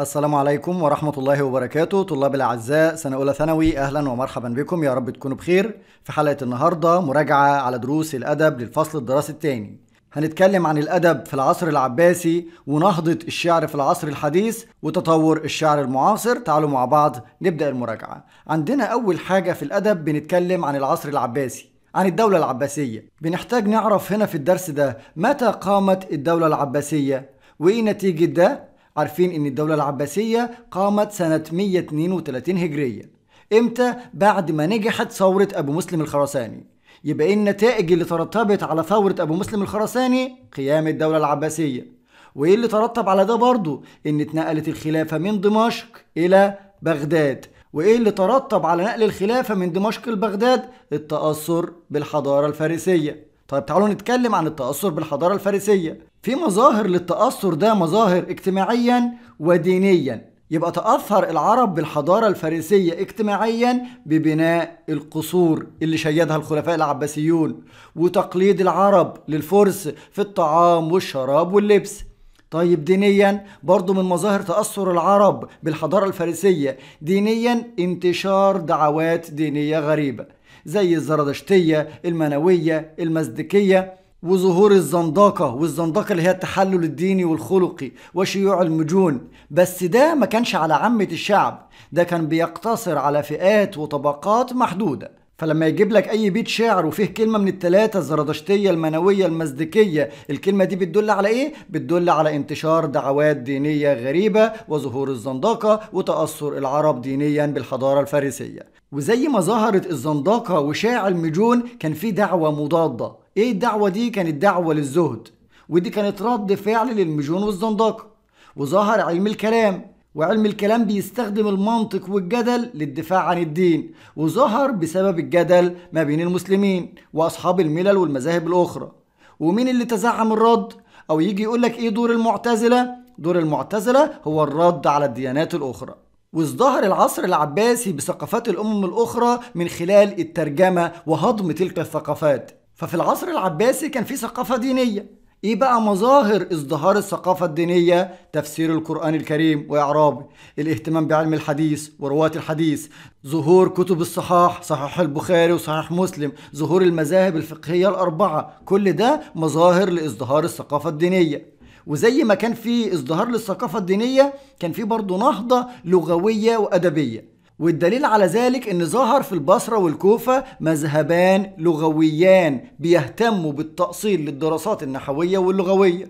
السلام عليكم ورحمة الله وبركاته طلاب الأعزاء سنة أولى ثانوي أهلا ومرحبا بكم يا رب تكونوا بخير في حلقة النهاردة مراجعة على دروس الأدب للفصل الدراسي الثاني هنتكلم عن الأدب في العصر العباسي ونهضة الشعر في العصر الحديث وتطور الشعر المعاصر تعالوا مع بعض نبدأ المراجعة عندنا أول حاجة في الأدب بنتكلم عن العصر العباسي عن الدولة العباسية بنحتاج نعرف هنا في الدرس ده متى قامت الدولة العباسية وإيه نتيجة ده عارفين ان الدولة العباسية قامت سنة 132 هجرية امتى بعد ما نجحت ثورة ابو مسلم الخراساني يبقى ايه النتائج اللي ترتبت على ثورة ابو مسلم الخراساني قيام الدولة العباسية وايه اللي ترتب على ده برضه ان اتنقلت الخلافة من دمشق الى بغداد وايه اللي ترتب على نقل الخلافة من دمشق لبغداد التأثر بالحضارة الفارسية طيب تعالوا نتكلم عن التأثر بالحضارة الفارسية في مظاهر للتأثر ده مظاهر اجتماعيا ودينيا يبقى تأثر العرب بالحضارة الفارسية اجتماعيا ببناء القصور اللي شيدها الخلفاء العباسيون وتقليد العرب للفرس في الطعام والشراب واللبس طيب دينيا برضو من مظاهر تأثر العرب بالحضارة الفارسية دينيا انتشار دعوات دينية غريبة زي الزردشتية المنوية المزدكية وظهور الزندقة والزندقة اللي هي التحلل الديني والخلقي وشيوع المجون بس ده ما كانش على عامة الشعب ده كان بيقتصر على فئات وطبقات محدودة فلما يجيب لك أي بيت شعر وفيه كلمة من التلاتة الزردشتية المنوية المزدكية الكلمة دي بتدل على إيه؟ بتدل على انتشار دعوات دينية غريبة وظهور الزندقة وتأثر العرب دينيا بالحضارة الفارسية وزي ما ظهرت الزندقة وشاع المجون كان في دعوة مضادة ايه الدعوه دي كانت دعوه للزهد ودي كانت رد فعل للمجون والزندقه وظهر علم الكلام وعلم الكلام بيستخدم المنطق والجدل للدفاع عن الدين وظهر بسبب الجدل ما بين المسلمين واصحاب الملل والمذاهب الاخرى ومين اللي تزعم الرد او يجي يقول لك ايه دور المعتزله دور المعتزله هو الرد على الديانات الاخرى وازدهر العصر العباسي بثقافات الامم الاخرى من خلال الترجمه وهضم تلك الثقافات ففي العصر العباسي كان في ثقافة دينية ايه بقى مظاهر ازدهار الثقافة الدينية تفسير القرآن الكريم وإعرابه الاهتمام بعلم الحديث ورواة الحديث ظهور كتب الصحاح صحيح البخاري وصحيح مسلم ظهور المذاهب الفقهية الأربعة كل ده مظاهر لازدهار الثقافة الدينية وزي ما كان في ازدهار للثقافة الدينية كان في برضه نهضة لغوية وأدبية والدليل على ذلك ان ظهر في البصرة والكوفة مذهبان لغويان بيهتموا بالتأصيل للدراسات النحوية واللغوية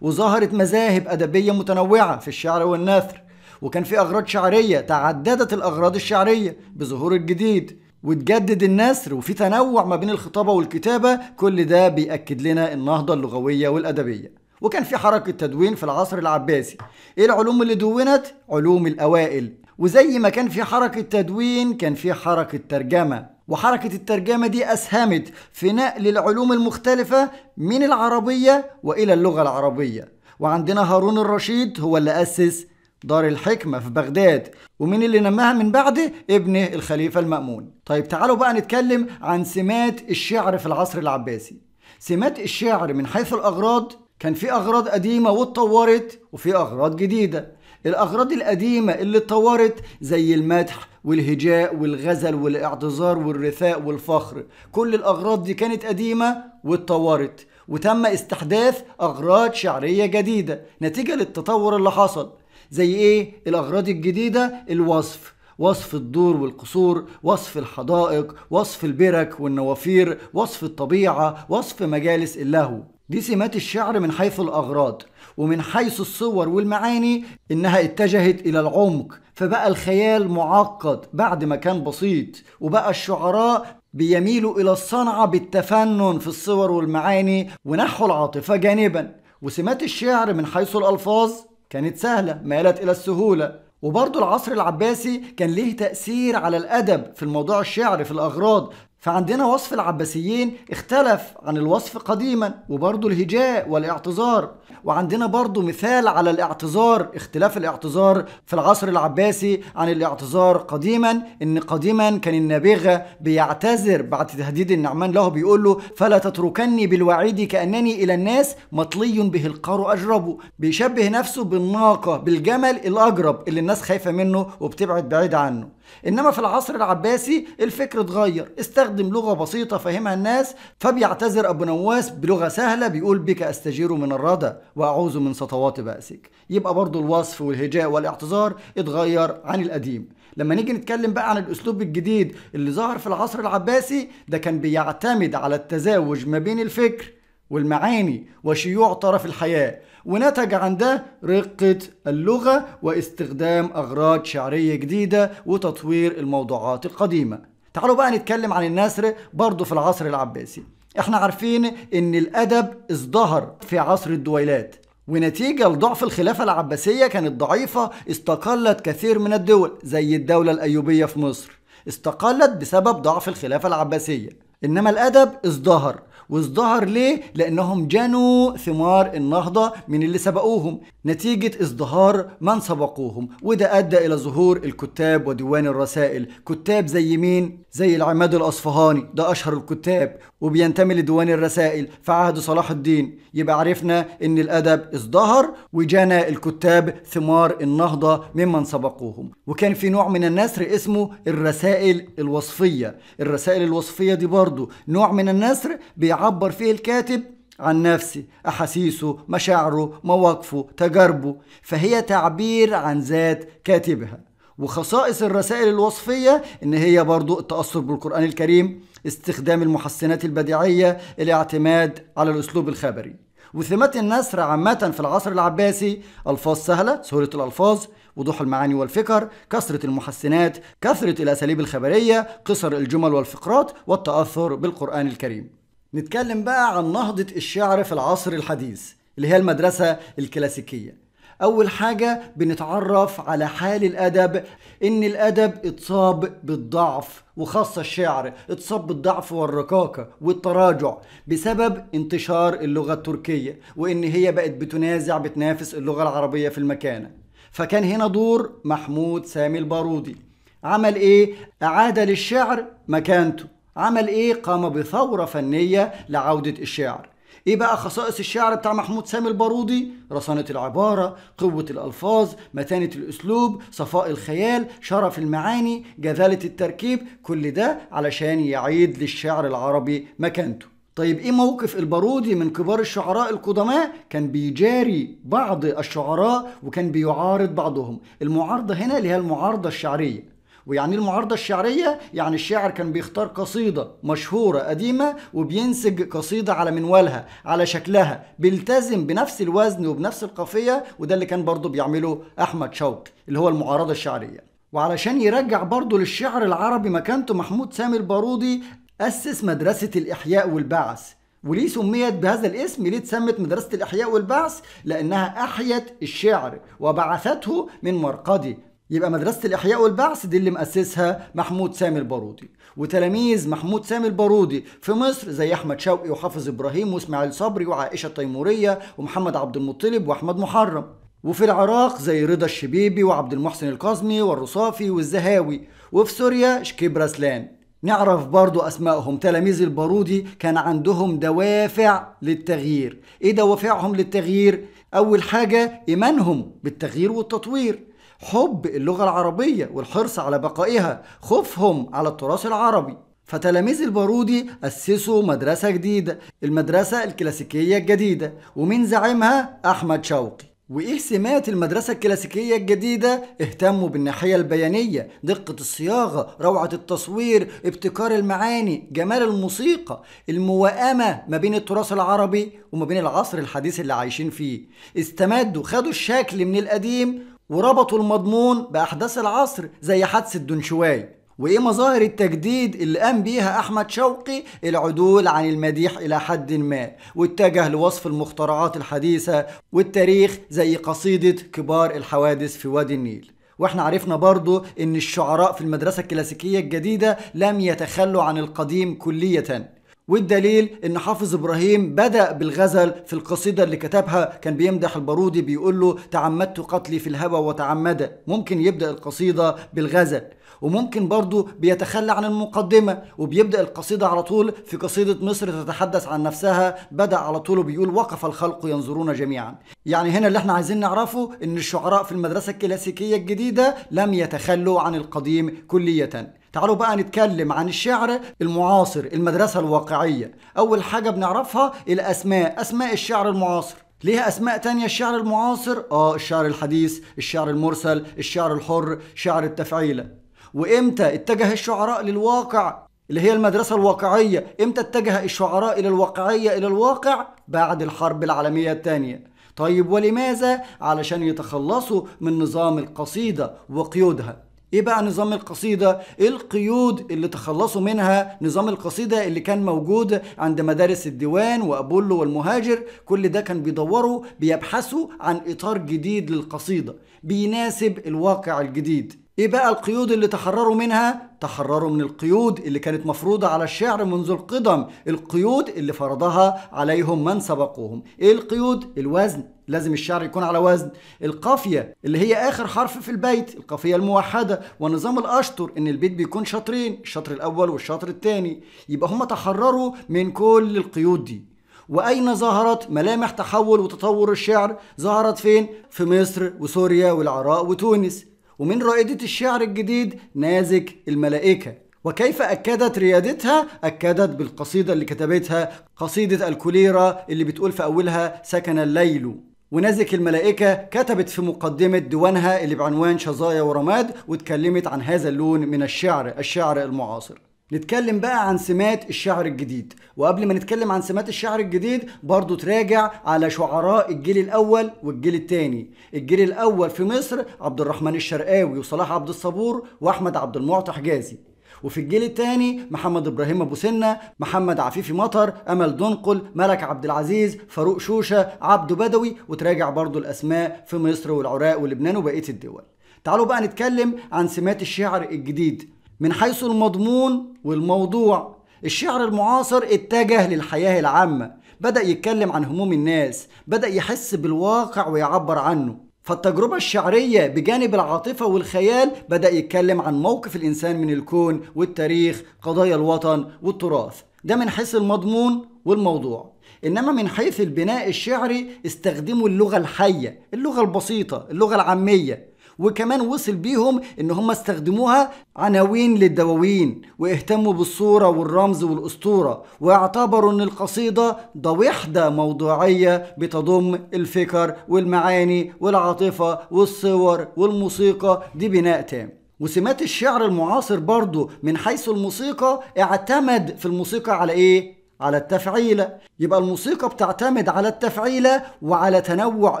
وظهرت مذاهب أدبية متنوعة في الشعر والنثر وكان في أغراض شعرية تعددت الأغراض الشعرية بظهور الجديد وتجدد النثر وفي تنوع ما بين الخطابة والكتابة كل ده بيأكد لنا النهضة اللغوية والأدبية وكان في حركة تدوين في العصر العباسي ايه العلوم اللي دونت علوم الأوائل وزي ما كان في حركة تدوين كان في حركة ترجمة وحركة الترجمة دي أسهمت في نقل العلوم المختلفة من العربية وإلى اللغة العربية وعندنا هارون الرشيد هو اللي أسس دار الحكمة في بغداد ومين اللي نماها من بعده ابنه الخليفة المأمون طيب تعالوا بقى نتكلم عن سمات الشعر في العصر العباسي سمات الشعر من حيث الأغراض كان في اغراض قديمه واتطورت وفي اغراض جديده الاغراض القديمه اللي اتطورت زي المدح والهجاء والغزل والاعتذار والرثاء والفخر كل الاغراض دي كانت قديمه واتطورت وتم استحداث اغراض شعريه جديده نتيجه للتطور اللي حصل زي ايه الاغراض الجديده الوصف وصف الدور والقصور وصف الحدائق وصف البرك والنوافير وصف الطبيعه وصف مجالس اللهو دي سمات الشعر من حيث الأغراض ومن حيث الصور والمعاني إنها اتجهت إلى العمق فبقى الخيال معقد بعد ما كان بسيط وبقى الشعراء بيميلوا إلى الصنعة بالتفنن في الصور والمعاني ونحو العاطفة جانبا وسمات الشعر من حيث الألفاظ كانت سهلة مالت إلى السهولة وبرضه العصر العباسي كان ليه تأثير على الأدب في الموضوع الشعر في الأغراض فعندنا وصف العباسيين اختلف عن الوصف قديما وبرضه الهجاء والاعتذار وعندنا برضه مثال على الاعتذار اختلاف الاعتذار في العصر العباسي عن الاعتذار قديما ان قديما كان النابغة بيعتذر بعد تهديد النعمان له بيقول له فلا تتركني بالوعيد كأنني إلى الناس مطلي به القار أجرب بيشبه نفسه بالناقة بالجمل الأجرب اللي الناس خايفة منه وبتبعد بعيد عنه انما في العصر العباسي الفكر اتغير استخدم لغه بسيطه فهمها الناس فبيعتذر ابو نواس بلغه سهله بيقول بك استجير من الردى واعوذ من سطوات بأسك يبقى برضو الوصف والهجاء والاعتذار اتغير عن القديم لما نيجي نتكلم بقى عن الاسلوب الجديد اللي ظهر في العصر العباسي ده كان بيعتمد على التزاوج ما بين الفكر والمعاني وشيوع طرف الحياة ونتج عن ده رقة اللغة واستخدام أغراض شعرية جديدة وتطوير الموضوعات القديمة تعالوا بقى نتكلم عن النسر برضه في العصر العباسي احنا عارفين ان الأدب ازدهر في عصر الدويلات ونتيجة لضعف الخلافة العباسية كانت ضعيفة استقلت كثير من الدول زي الدولة الأيوبية في مصر استقلت بسبب ضعف الخلافة العباسية إنما الأدب ازدهر وازدهر ليه؟ لأنهم جنوا ثمار النهضة من اللي سبقوهم نتيجة ازدهار من سبقوهم وده أدى إلى ظهور الكتاب وديوان الرسائل كتاب زي مين؟ زي العماد الأصفهاني ده أشهر الكتاب وبينتمي لديوان الرسائل في عهد صلاح الدين يبقى عرفنا إن الأدب ازدهر وجانا الكتاب ثمار النهضة ممن سبقوهم وكان في نوع من النثر اسمه الرسائل الوصفية الرسائل الوصفية دي برضو نوع من النثر بيعبر فيه الكاتب عن نفسه أحاسيسه مشاعره مواقفه تجاربه فهي تعبير عن ذات كاتبها وخصائص الرسائل الوصفية إن هي برضو التأثر بالقرآن الكريم استخدام المحسنات البديعية الاعتماد على الأسلوب الخبري وثيمات النثر عامة في العصر العباسي ألفاظ سهلة سهولة الألفاظ وضوح المعاني والفكر كثرة المحسنات كثرة الأساليب الخبرية قصر الجمل والفقرات والتأثر بالقرآن الكريم نتكلم بقى عن نهضة الشعر في العصر الحديث اللي هي المدرسة الكلاسيكية اول حاجه بنتعرف على حال الادب ان الادب اتصاب بالضعف وخاصة الشعر اتصاب بالضعف والركاكة والتراجع بسبب انتشار اللغة التركية وإن هي بقت بتنازع بتنافس اللغة العربية في المكانة فكان هنا دور محمود سامي البارودي عمل إيه؟ أعاد للشعر مكانته عمل إيه؟ قام بثورة فنية لعودة الشعر ايه بقى خصائص الشعر بتاع محمود سامي البارودي رصانة العبارة قوة الألفاظ متانة الأسلوب صفاء الخيال شرف المعاني جذالة التركيب كل ده علشان يعيد للشعر العربي مكانته طيب ايه موقف البارودي من كبار الشعراء القدماء كان بيجاري بعض الشعراء وكان بيعارض بعضهم المعارضه هنا اللي هي المعارضه الشعريه ويعني المعارضة الشعرية يعني الشاعر كان بيختار قصيدة مشهورة قديمة وبينسج قصيدة على منوالها على شكلها بيلتزم بنفس الوزن وبنفس القافية وده اللي كان برضه بيعمله أحمد شوقي اللي هو المعارضة الشعرية وعلشان يرجع برضه للشعر العربي مكانته محمود سامي البارودي أسس مدرسة الإحياء والبعث وليه سميت بهذا الاسم ليه اتسمت مدرسة الإحياء والبعث لأنها أحيت الشعر وبعثته من مرقدي يبقى مدرسة الإحياء والبعث دي اللي مؤسسها محمود سامي البارودي وتلاميذ محمود سامي البارودي في مصر زي أحمد شوقي وحافظ إبراهيم وإسماعيل صبري وعائشة التيمورية ومحمد عبد المطلب وأحمد محرم وفي العراق زي رضا الشبيبي وعبد المحسن القزمي والرصافي والزهاوي وفي سوريا شكيب رسلان نعرف برضو أسمائهم تلاميذ البارودي كان عندهم دوافع للتغيير إيه دوافعهم للتغيير؟ أول حاجة إيمانهم بالتغيير والتطوير حب اللغة العربية والحرص على بقائها خوفهم على التراث العربي فتلاميذ البارودي أسسوا مدرسة جديدة المدرسة الكلاسيكية الجديدة ومن زعيمها أحمد شوقي وإيه سمات المدرسة الكلاسيكية الجديدة؟ اهتموا بالناحية البيانية، دقة الصياغة، روعة التصوير، ابتكار المعاني، جمال الموسيقى، المواءمة ما بين التراث العربي وما بين العصر الحديث اللي عايشين فيه. استمدوا، خدوا الشكل من القديم وربطوا المضمون بأحداث العصر زي حادثة دونشواي وإيه مظاهر التجديد اللي قام بيها أحمد شوقي العدول عن المديح إلى حد ما واتجه لوصف المخترعات الحديثة والتاريخ زي قصيدة كبار الحوادث في وادي النيل واحنا عرفنا برضو ان الشعراء في المدرسة الكلاسيكية الجديدة لم يتخلوا عن القديم كلية والدليل ان حافظ ابراهيم بدا بالغزل في القصيده اللي كتبها كان بيمدح البارودي بيقول له تعمدت قتلي في الهوى وتعمد ممكن يبدا القصيده بالغزل وممكن برضه بيتخلى عن المقدمه وبيبدا القصيده على طول في قصيده مصر تتحدث عن نفسها بدا على طول وبيقول وقف الخلق ينظرون جميعا يعني هنا اللي احنا عايزين نعرفه ان الشعراء في المدرسه الكلاسيكيه الجديده لم يتخلوا عن القديم كليه تعالوا بقى نتكلم عن الشعر المعاصر المدرسة الواقعية أول حاجة بنعرفها الأسماء أسماء الشعر المعاصر ليها أسماء تانية الشعر المعاصر آه الشعر الحديث الشعر المرسل الشعر الحر شعر التفعيلة وإمتى اتجه الشعراء للواقع اللي هي المدرسة الواقعية إمتى اتجه الشعراء إلى الواقعية إلى الواقع بعد الحرب العالمية الثانية طيب ولماذا؟ علشان يتخلصوا من نظام القصيدة وقيودها ايه بقى نظام القصيده ايه القيود اللي تخلصوا منها نظام القصيده اللي كان موجود عند مدارس الديوان وابولو والمهاجر كل ده كان بيدوروا بيبحثوا عن اطار جديد للقصيده بيناسب الواقع الجديد ايه بقى القيود اللي تحرروا منها تحرروا من القيود اللي كانت مفروضة على الشعر منذ القدم القيود اللي فرضها عليهم من سبقوهم ايه القيود الوزن لازم الشعر يكون على وزن القافية اللي هي آخر حرف في البيت القافية الموحدة ونظام الأشطر إن البيت بيكون شطرين الشطر الأول والشطر الثاني يبقى هم تحرروا من كل القيود دي واين ظهرت ملامح تحول وتطور الشعر ظهرت فين في مصر وسوريا والعراق وتونس ومن رائدة الشعر الجديد نازك الملائكة وكيف أكدت ريادتها؟ أكدت بالقصيدة اللي كتبتها قصيدة الكوليرا اللي بتقول في أولها سكن الليل ونازك الملائكة كتبت في مقدمة ديوانها اللي بعنوان شظايا ورماد واتكلمت عن هذا اللون من الشعر الشعر المعاصر نتكلم بقى عن سمات الشعر الجديد وقبل ما نتكلم عن سمات الشعر الجديد برضو تراجع على شعراء الجيل الاول والجيل الثاني الجيل الاول في مصر عبد الرحمن الشرقاوي وصلاح عبد الصبور واحمد عبد المعطي حجازي وفي الجيل الثاني محمد ابراهيم ابو سنه محمد عفيفي مطر امل دنقل ملك عبد العزيز فاروق شوشه عبده بدوي وتراجع برضو الاسماء في مصر والعراق ولبنان وبقيه الدول تعالوا بقى نتكلم عن سمات الشعر الجديد من حيث المضمون والموضوع الشعر المعاصر اتجه للحياه العامه بدأ يتكلم عن هموم الناس بدأ يحس بالواقع ويعبر عنه فالتجربة الشعرية بجانب العاطفة والخيال بدأ يتكلم عن موقف الإنسان من الكون والتاريخ قضايا الوطن والتراث ده من حيث المضمون والموضوع إنما من حيث البناء الشعري استخدموا اللغة الحية اللغة البسيطة اللغة العامية وكمان وصل بيهم ان هم استخدموها عناوين للدواوين واهتموا بالصورة والرمز والأسطورة واعتبروا ان القصيدة ده وحدة موضوعية بتضم الفكر والمعاني والعاطفة والصور والموسيقى دي بناء تام وسمات الشعر المعاصر برضه من حيث الموسيقى اعتمد في الموسيقى على ايه؟ على التفعيلة يبقى الموسيقى بتعتمد على التفعيلة وعلى تنوع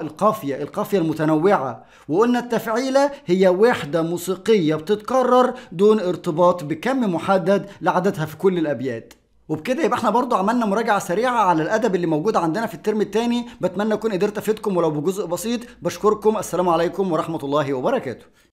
القافية القافية المتنوعة وقلنا التفعيلة هي وحدة موسيقية بتتكرر دون ارتباط بكم محدد لعددها في كل الأبيات وبكده يبقى احنا برضو عملنا مراجعة سريعة على الأدب اللي موجود عندنا في الترم الثاني بتمنى أكون قدرت أفيدكم ولو بجزء بسيط بشكركم السلام عليكم ورحمة الله وبركاته